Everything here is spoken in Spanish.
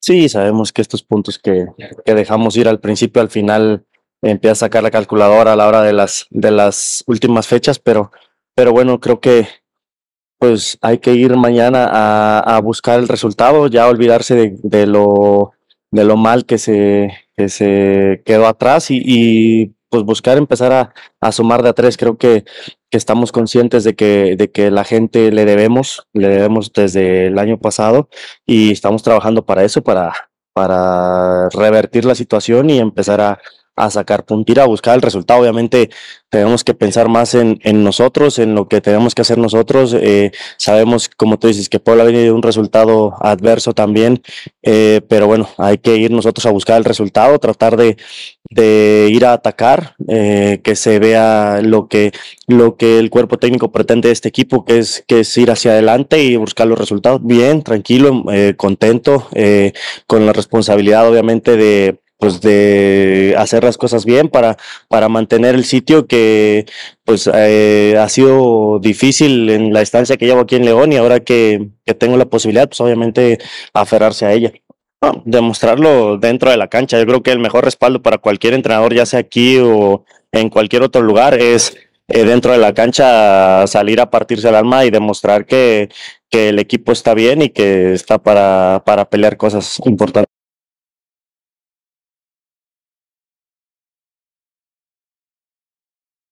Sí, sabemos que estos puntos que, dejamos ir al principio, al final empieza a sacar la calculadora a la hora de las, de las últimas fechas, pero, pero bueno, creo que pues hay que ir mañana a, buscar el resultado, ya olvidarse de, lo, de lo mal que se, que se quedó atrás y, y pues buscar empezar a, sumar de a tres. Creo que, que estamos conscientes de que, de que la gente le debemos, le debemos desde el año pasado y estamos trabajando para eso, para, para revertir la situación y empezar a, a sacar punto, a buscar el resultado. Obviamente tenemos que pensar más en, nosotros, en lo que tenemos que hacer nosotros. Eh, sabemos, como tú dices, que Puebla ha de un resultado adverso también, eh, pero bueno, hay que ir nosotros a buscar el resultado, tratar de, ir a atacar, eh, que se vea lo que, lo que el cuerpo técnico pretende de este equipo, que es, que es ir hacia adelante y buscar los resultados. Bien, tranquilo, contento, con la responsabilidad obviamente de pues de hacer las cosas bien para, para mantener el sitio que pues eh, ha sido difícil en la estancia que llevo aquí en León y ahora que, tengo la posibilidad, pues obviamente aferrarse a ella. demostrarlo dentro de la cancha. Yo creo que el mejor respaldo para cualquier entrenador, ya sea aquí o en cualquier otro lugar, es eh, dentro de la cancha salir a partirse el alma y demostrar que, que el equipo está bien y que está para, para pelear cosas importantes.